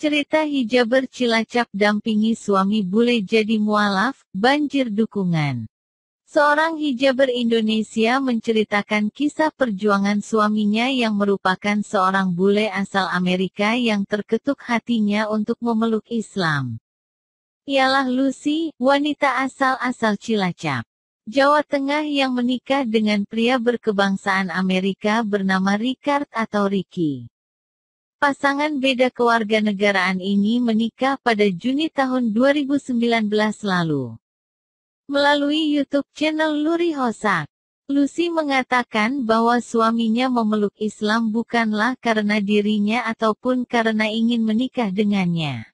Cerita hijaber Cilacap dampingi suami bule jadi mualaf, banjir dukungan. Seorang hijaber Indonesia menceritakan kisah perjuangan suaminya yang merupakan seorang bule asal Amerika yang terketuk hatinya untuk memeluk Islam. Ialah Lucy, wanita asal-asal Cilacap. Jawa Tengah yang menikah dengan pria berkebangsaan Amerika bernama Richard atau Ricky. Pasangan beda kewarganegaraan ini menikah pada Juni tahun 2019 lalu. Melalui YouTube channel Luri Hosak, Lucy mengatakan bahwa suaminya memeluk Islam bukanlah karena dirinya ataupun karena ingin menikah dengannya.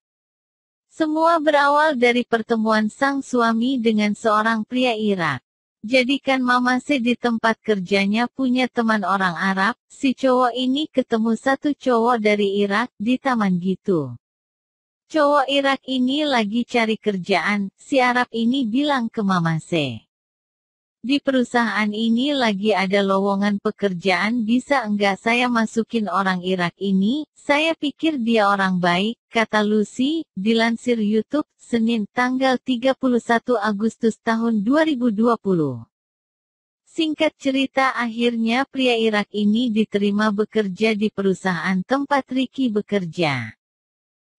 Semua berawal dari pertemuan sang suami dengan seorang pria Irak. Jadikan mama C di tempat kerjanya punya teman orang Arab, si cowok ini ketemu satu cowok dari Irak di taman gitu. Cowok Irak ini lagi cari kerjaan, si Arab ini bilang ke mama C. Di perusahaan ini lagi ada lowongan pekerjaan bisa enggak saya masukin orang Irak ini, saya pikir dia orang baik, kata Lucy, dilansir YouTube, Senin tanggal 31 Agustus tahun 2020. Singkat cerita akhirnya pria Irak ini diterima bekerja di perusahaan tempat Ricky bekerja.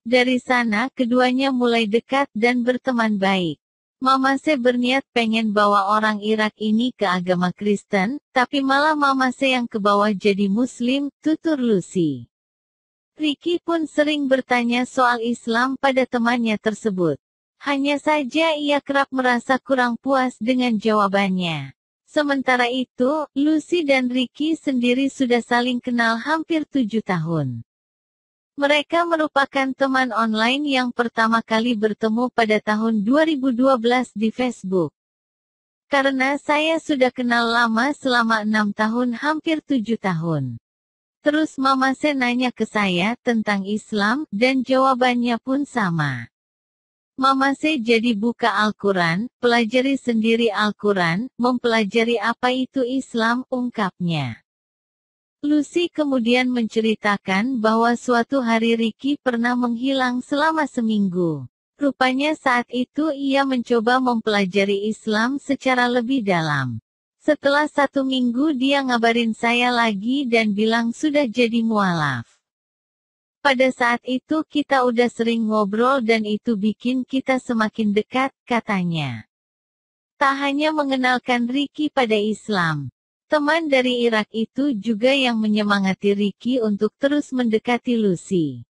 Dari sana keduanya mulai dekat dan berteman baik. Mama Se berniat pengen bawa orang Irak ini ke agama Kristen, tapi malah Mama Se yang kebawa jadi Muslim, tutur Lucy. Ricky pun sering bertanya soal Islam pada temannya tersebut. Hanya saja ia kerap merasa kurang puas dengan jawabannya. Sementara itu, Lucy dan Ricky sendiri sudah saling kenal hampir tujuh tahun. Mereka merupakan teman online yang pertama kali bertemu pada tahun 2012 di Facebook. Karena saya sudah kenal lama selama enam tahun hampir tujuh tahun. Terus Mama Sen nanya ke saya tentang Islam, dan jawabannya pun sama. Mama Se jadi buka Al-Quran, pelajari sendiri Al-Quran, mempelajari apa itu Islam, ungkapnya. Lucy kemudian menceritakan bahwa suatu hari Ricky pernah menghilang selama seminggu. Rupanya saat itu ia mencoba mempelajari Islam secara lebih dalam. Setelah satu minggu dia ngabarin saya lagi dan bilang sudah jadi mualaf. Pada saat itu kita udah sering ngobrol dan itu bikin kita semakin dekat, katanya. Tak hanya mengenalkan Ricky pada Islam, Teman dari Irak itu juga yang menyemangati Ricky untuk terus mendekati Lucy.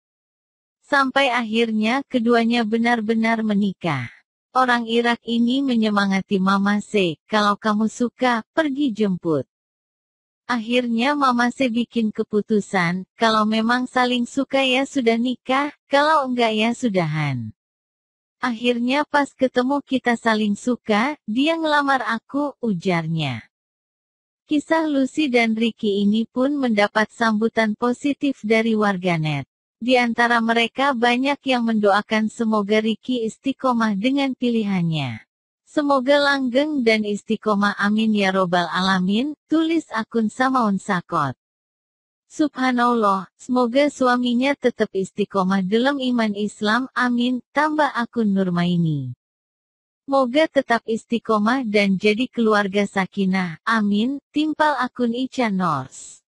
Sampai akhirnya keduanya benar-benar menikah. Orang Irak ini menyemangati Mama C, kalau kamu suka, pergi jemput. Akhirnya Mama C bikin keputusan, kalau memang saling suka ya sudah nikah, kalau enggak ya sudahan. Akhirnya pas ketemu kita saling suka, dia ngelamar aku, ujarnya. Kisah Lucy dan Ricky ini pun mendapat sambutan positif dari warganet. Di antara mereka banyak yang mendoakan semoga Ricky istiqomah dengan pilihannya. Semoga langgeng dan istiqomah amin ya robbal alamin, tulis akun Samaun Sakot. Subhanallah, semoga suaminya tetap istiqomah dalam iman Islam, amin, tambah akun Nurmaini. Moga tetap istiqomah dan jadi keluarga sakinah. Amin. Timpal akun Ica Nors.